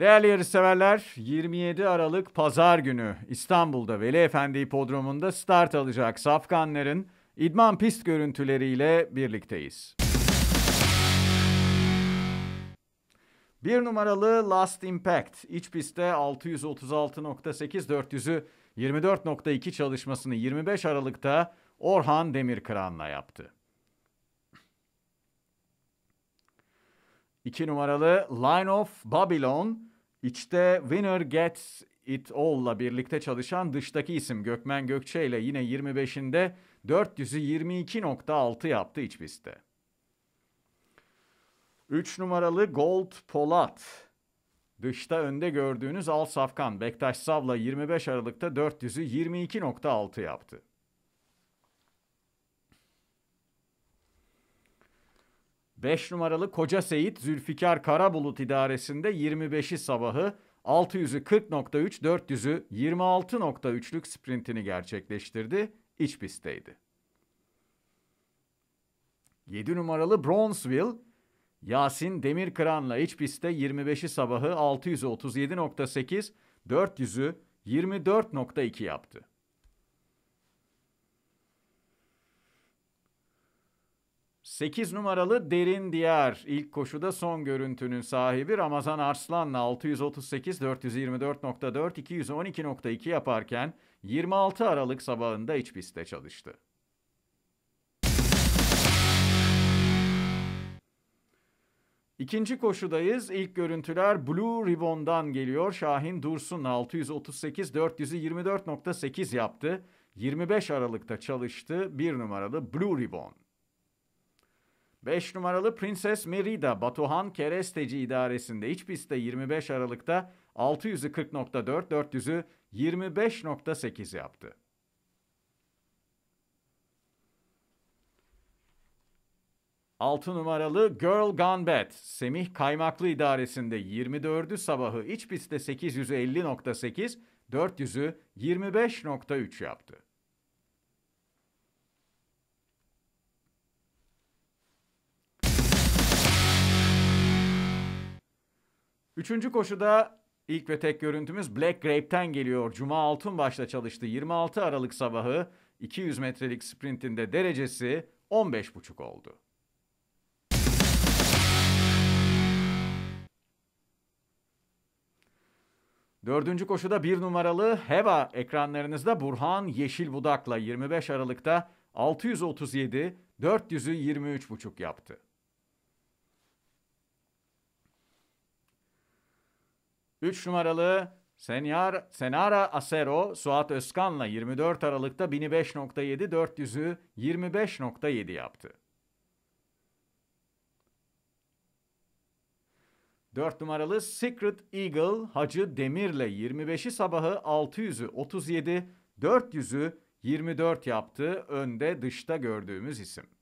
Değerli yarışseverler 27 Aralık Pazar günü İstanbul'da Veli Efendi Hipodromu'nda start alacak safkanların idman pist görüntüleriyle birlikteyiz. Bir numaralı Last Impact iç pistte 636.8 400'ü 24.2 çalışmasını 25 Aralık'ta Orhan Demirkıran'la yaptı. 2 numaralı Line of Babylon. İçte Winner Gets It All'la birlikte çalışan dıştaki isim Gökmen Gökçe ile yine 25'inde 422.6 yaptı iç pistte. 3 numaralı Gold Polat. Dışta önde gördüğünüz Al Safkan, Bektaş Sav'la 25 Aralık'ta 422.6 yaptı. 5 numaralı Koca Seyit Zülfikar Karabulut idaresinde 25'i sabahı 600'ü 40.3, 400'ü 26.3'lük sprintini gerçekleştirdi. İç pistteydi. 7 numaralı Bronzeville Yasin Demirkıran'la iç pistte 25'i sabahı 637.8, 400'ü 24.2 yaptı. 8 numaralı Derin Diyar ilk koşuda son görüntünün sahibi Ramazan Arslan'la 638 424.4 212.2 yaparken 26 Aralık sabahında iç pistte çalıştı. İkinci koşudayız. İlk görüntüler Blue Ribbon'dan geliyor. Şahin Dursun 638 424.8 yaptı. 25 Aralık'ta çalıştı. 1 numaralı Blue Ribbon. 5 numaralı Princess Merida Batuhan Keresteci idaresinde iç pistte 25 Aralık'ta 640.4 400'ü 25.8 yaptı. Altı numaralı Girl Gone Bad, Semih Kaymaklı idaresinde 24'ü sabahı iç pistte 850.8, 400'ü 25.3 yaptı. Üçüncü koşuda ilk ve tek görüntümüz Black Grape'ten geliyor. Cuma altın başla çalıştı. 26 Aralık sabahı 200 metrelik sprintinde derecesi 15,5 oldu. Dördüncü koşuda bir numaralı Heva ekranlarınızda Burhan yeşil budakla 25 Aralık'ta 637, 400'ü 23,5 yaptı. 3 numaralı Senyar, Senara Asero Suat Özkan'la 24 Aralık'ta 1005.7 400'ü 25.7 yaptı. 4 numaralı Secret Eagle Hacı Demir'le 25'i sabahı 600'ü 37, 400'ü 24 yaptı. Önde dışta gördüğümüz isim.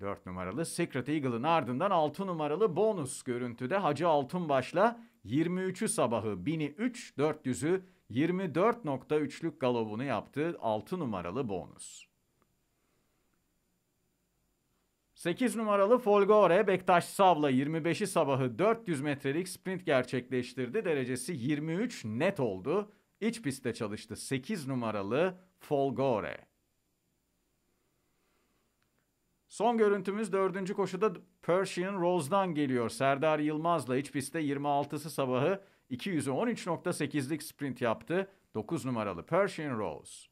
4 numaralı Secret Eagle'ın ardından 6 numaralı bonus görüntüde Hacı Altunbaş'la 23'ü sabahı 1003 400'ü 24.3'lük galobunu yaptı 6 numaralı bonus. 8 numaralı Folgore Bektaş Sav'la 25'i sabahı 400 metrelik sprint gerçekleştirdi. Derecesi 23 net oldu. İç pistte çalıştı 8 numaralı Folgore. Son görüntümüz dördüncü koşuda Pershing Rose'dan geliyor. Serdar Yılmaz'la iç pistte 26'sı sabahı 213.8'lik sprint yaptı. 9 numaralı Pershing Rose.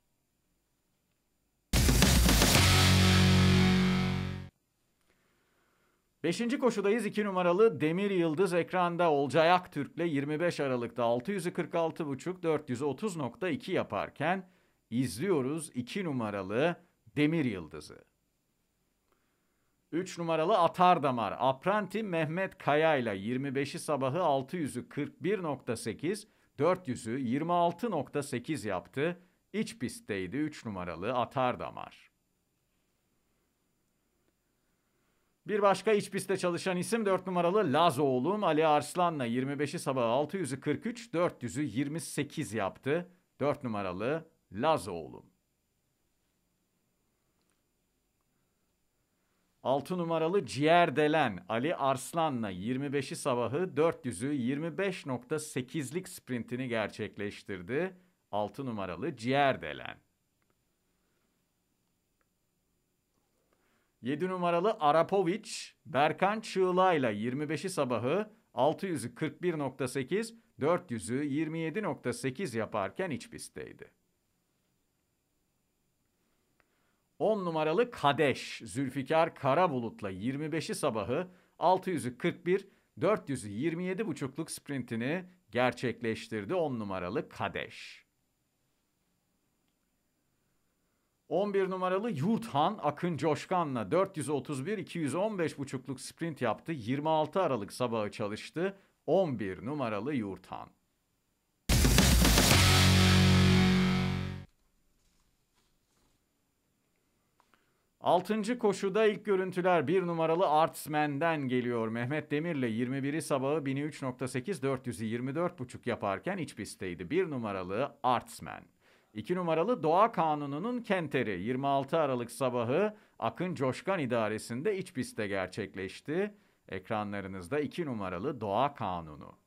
Beşinci koşudayız. 2 numaralı Demir Yıldız ekranda Olcay Aktürk'le 25 Aralık'ta 646.5 430.2 yaparken izliyoruz 2 numaralı Demir Yıldız'ı. 3 numaralı Atar Damar. Apranti Mehmet Kaya ile 25'i sabahı 600'ü 41.8, 400'ü 26.8 yaptı. İç pistteydi 3 numaralı Atar Damar. Bir başka iç pistte çalışan isim 4 numaralı Laz oğlum Ali Arslan'la 25'i sabahı 600'ü 43, 400'ü 28 yaptı. 4 numaralı Laz oğlum. 6 numaralı Ciğer Delen Ali Arslan'la 25'i sabahı 400'ü 25.8'lik sprintini gerçekleştirdi. 6 numaralı Ciğer Delen. 7 numaralı Arapovic Berkan Çığlay'la 25'i sabahı 600'ü 41.8, 400'ü 27.8 yaparken iç pistteydi. 10 numaralı Kadeş Zülfikar kara bulutla 25'i sabahı 641 41, buçukluk sprintini gerçekleştirdi 10 numaralı Kadeş. 11 numaralı Yurthan Akın Coşkan'la 431 215 buçukluk sprint yaptı. 26 Aralık sabahı çalıştı. 11 numaralı Yurthan. Altıncı koşuda ilk görüntüler bir numaralı Artsman'den geliyor. Mehmet Demir'le 21'i sabahı 1003.8 400'ü yaparken iç pistteydi. Bir numaralı Artsman. İki numaralı Doğa Kanunu'nun kenteri 26 Aralık sabahı Akın Coşkan idaresinde iç pistte gerçekleşti. Ekranlarınızda iki numaralı Doğa Kanunu.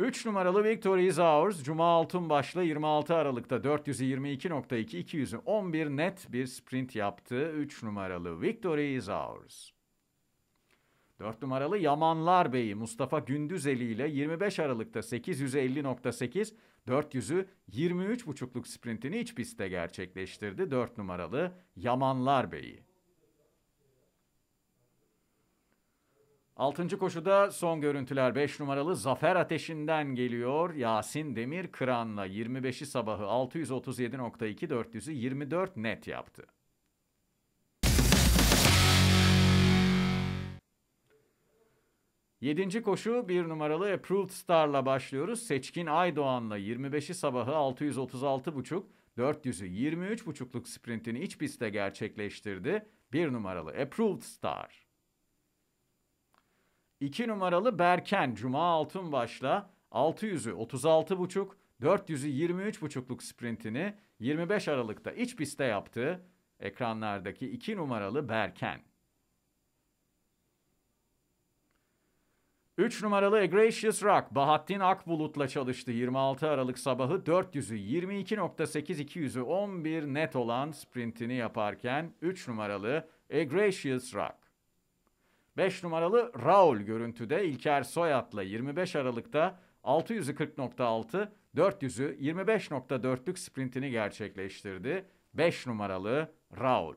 3 numaralı Victory Hours Cuma altın başla 26 Aralık'ta 422.2 211 net bir sprint yaptı. 3 numaralı Victory Hours. 4 numaralı Yamanlar Bey'i Mustafa Gündüzeli ile 25 Aralık'ta 850.8 400'ü 23.5'luk sprintini iç pistte gerçekleştirdi. 4 numaralı Yamanlar Bey'i. Altıncı koşuda son görüntüler 5 numaralı Zafer Ateşi'nden geliyor. Yasin Demir Kıran'la 25'i sabahı 637.2 400'ü 24 net yaptı. Yedinci koşu bir numaralı Approved Star'la başlıyoruz. Seçkin Aydoğan'la 25'i sabahı 636.5, 400'ü 23.5'luk sprintini iç pistte gerçekleştirdi. Bir numaralı Approved Star. 2 numaralı Berken Cuma başla 600'ü 36,5, 400'ü 23,5'luk sprintini 25 Aralık'ta iç pistte yaptı. Ekranlardaki 2 numaralı Berken. 3 numaralı Egregious Rock Bahattin Akbulut'la çalıştı 26 Aralık sabahı 400'ü 22.8 200'ü 11 net olan sprintini yaparken 3 numaralı Egregious Rock. 5 numaralı Raul görüntüde İlker Soyat'la 25 Aralık'ta 640.6 40.6, 400'ü 25.4'lük sprintini gerçekleştirdi. 5 numaralı Raul.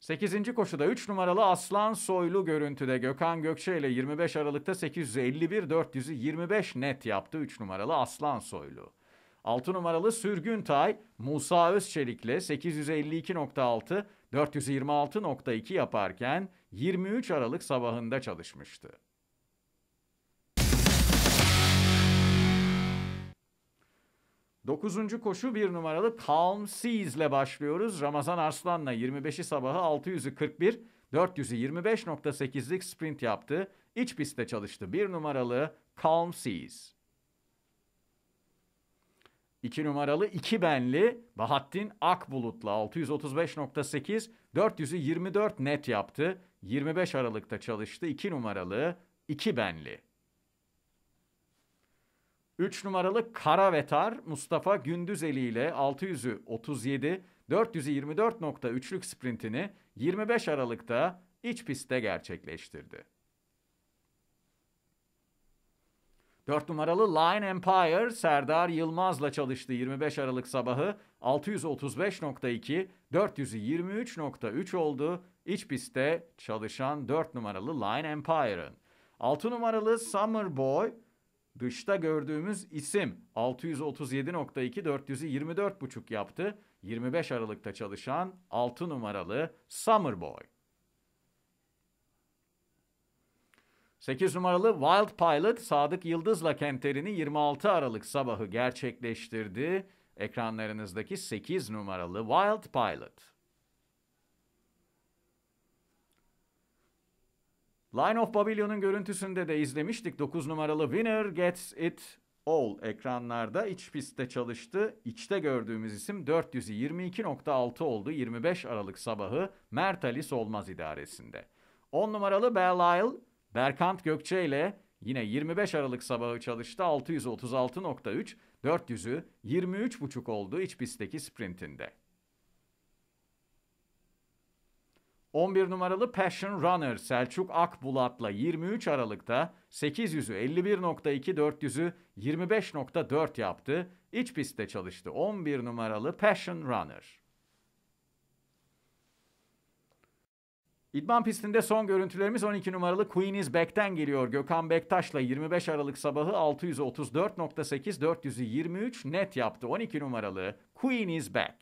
Sekizinci koşuda 3 numaralı Aslan Soylu görüntüde Gökhan Gökçe ile 25 Aralık'ta 851 400'ü 25 net yaptı 3 numaralı Aslan Soylu. 6 numaralı Sürgün Tay Musa Özçelik'le 852.6 426.2 yaparken 23 Aralık sabahında çalışmıştı. Dokuzuncu koşu bir numaralı Calm Seas ile başlıyoruz. Ramazan Arslan'la 25'i sabahı 641 41, 425.8'lik sprint yaptı. İç pistte çalıştı bir numaralı Calm Seas. 2 numaralı 2 benli Bahattin Akbulut'la 635.8 400'ü 24 net yaptı. 25 Aralık'ta çalıştı 2 numaralı 2 benli. 3 numaralı Karavetar Mustafa Gündüzeli ile 600'ü 37 400'ü 24.3'lük sprintini 25 Aralık'ta iç pistte gerçekleştirdi. 4 numaralı Line Empire Serdar Yılmaz'la çalıştı 25 Aralık sabahı 635.2, 423.3 oldu. İç pistte çalışan 4 numaralı Line Empire'ın. 6 numaralı Summer Boy dışta gördüğümüz isim 637.2 424.5 yaptı. 25 Aralık'ta çalışan 6 numaralı Summer Boy. 8 numaralı Wild Pilot Sadık Yıldız'la kenterini 26 Aralık sabahı gerçekleştirdi. Ekranlarınızdaki 8 numaralı Wild Pilot. Line of Babylon'un görüntüsünde de izlemiştik. 9 numaralı Winner Gets It All ekranlarda iç pistte çalıştı. İçte gördüğümüz isim 422.6 oldu 25 Aralık sabahı Mert Ali Solmaz idaresinde. 10 numaralı Belle Isle Berkant Gökçe ile yine 25 Aralık sabahı çalıştı 636.3, 400'ü 23.5 oldu iç pistteki sprintinde. 11 numaralı Passion Runner Selçuk Akbulat'la 23 Aralık'ta 800'ü 51.2, 400'ü 25.4 yaptı. İç pistte çalıştı 11 numaralı Passion Runner. İdman pistinde son görüntülerimiz 12 numaralı Queen is Back'ten geliyor. Gökhan Bektaş'la 25 Aralık sabahı 634.8 423 net yaptı. 12 numaralı Queen is Back.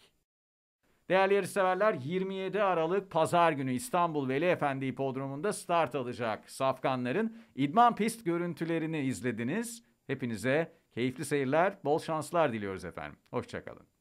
Değerli yarışseverler 27 Aralık Pazar günü İstanbul Veli Efendi Hipodromu'nda start alacak. Safkanların idman pist görüntülerini izlediniz. Hepinize keyifli seyirler, bol şanslar diliyoruz efendim. Hoşçakalın.